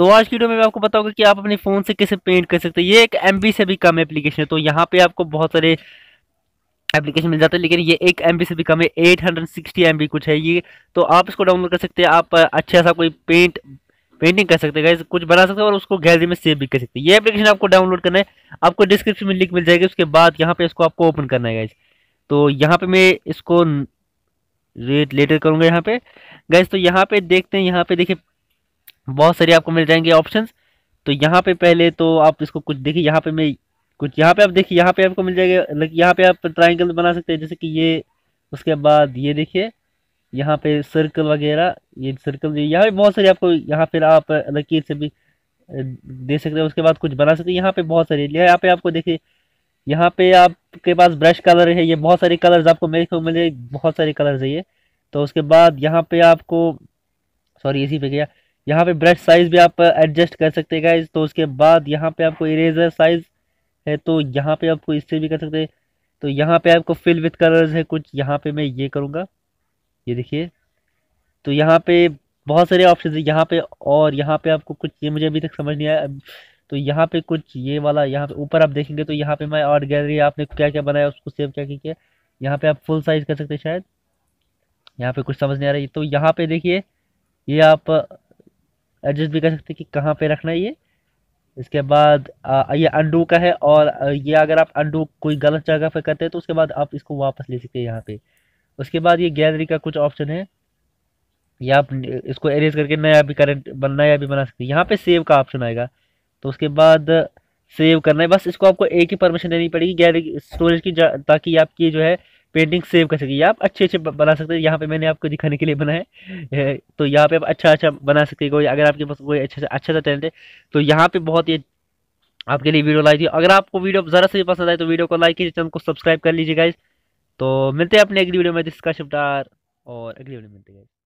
तो आज की वीडियो में मैं आपको बताऊंगा कि आप अपने फ़ोन से कैसे पेंट कर सकते हैं ये एक एम से भी कम एप्लीकेशन है तो यहाँ पे आपको बहुत सारे एप्लीकेशन मिल जाते हैं लेकिन ये एक एम से भी कम है एट हंड्रेड कुछ है ये तो आप इसको डाउनलोड कर सकते हैं आप अच्छा सा कोई पेंट पेंटिंग कर सकते हैं कुछ बना सकते हैं और उसको गैलरी में सेव भी कर सकते हैं ये एप्लीकेशन आपको डाउनलोड करना है आपको डिस्क्रिप्शन में लिंक मिल जाएगी उसके बाद यहाँ पे इसको आपको ओपन करना है गैस तो यहाँ पे मैं इसको रेट लेटर करूँगा यहाँ पे गैस तो यहाँ पे देखते हैं यहाँ पे देखिए बहुत सारे आपको मिल जाएंगे ऑप्शन तो यहाँ पे पहले तो आप इसको कुछ देखिए यहाँ पे मैं कुछ यहाँ पे आप देखिए यहाँ पे आपको मिल जाएगा यहाँ पे आप ट्राइंगल बना सकते हैं जैसे कि ये उसके बाद ये देखिए यहाँ पे सर्कल वगैरह ये सर्कल यहाँ पे बहुत सारी आपको यहाँ पे आप लकीर से भी दे सकते हैं उसके बाद कुछ बना सकते हैं यहाँ पे बहुत सारे यहाँ पे आपको देखिए यहाँ पे आपके पास ब्रश कलर है ये बहुत सारे कलर्स आपको मेरे को मिले बहुत सारे कलर्स है ये तो उसके बाद यहाँ पे आपको सॉरी इसी पे गया यहाँ पे ब्रश साइज़ भी आप एडजस्ट कर सकते हैं गाइज तो उसके बाद यहाँ पे आपको इरेजर साइज़ है तो यहाँ पे आपको इससे भी कर सकते हैं तो यहाँ पे आपको फिल विथ कलर्स है कुछ यहाँ पे मैं ये करूँगा ये देखिए तो यहाँ पे बहुत सारे ऑप्शन है यहाँ पे और यहाँ पे आपको कुछ ये मुझे अभी तक समझ नहीं आया तो यहाँ पे कुछ ये वाला यहाँ पे ऊपर आप देखेंगे तो यहाँ पे मैं आर्ट गैलरी आपने क्या क्या बनाया उसको सेव क्या किया यहाँ पे आप फुल साइज कर सकते हैं शायद यहाँ पे कुछ समझ नहीं आ रही तो यहाँ पे देखिए ये आप एडजस्ट भी कर सकते हैं कि कहाँ पे रखना है ये इसके बाद आ, ये अंडू का है और ये अगर आप अंडू कोई गलत जगह पर करते हैं तो उसके बाद आप इसको वापस ले सकते हैं यहाँ पे उसके बाद ये गैलरी का कुछ ऑप्शन है या आप इसको अरेंज करके नया भी करेंट नया भी बना सकते हैं यहाँ पे सेव का ऑप्शन आएगा तो उसके बाद सेव करना है बस इसको आपको एक ही परमिशन देनी पड़ेगी गैलरी स्टोरेज की ताकि आपकी जो है पेंटिंग सेव कर सकिए आप अच्छे अच्छे बना सकते हैं यहाँ पे मैंने आपको दिखाने के लिए बनाया है तो यहाँ पे आप अच्छा अच्छा बना सकते हैं कोई अगर आपके पास कोई अच्छा अच्छा सा टैलेंट है तो यहाँ पे बहुत ही आपके लिए वीडियो लाई थी अगर आपको वीडियो ज़रा से भी पसंद आए तो वीडियो को लाइक कीजिए चैनल को सब्सक्राइब कर लीजिए गाइज तो मिलते हैं अपने अगली वीडियो में जिसका शब्दार और अगली वीडियो मिलते हैं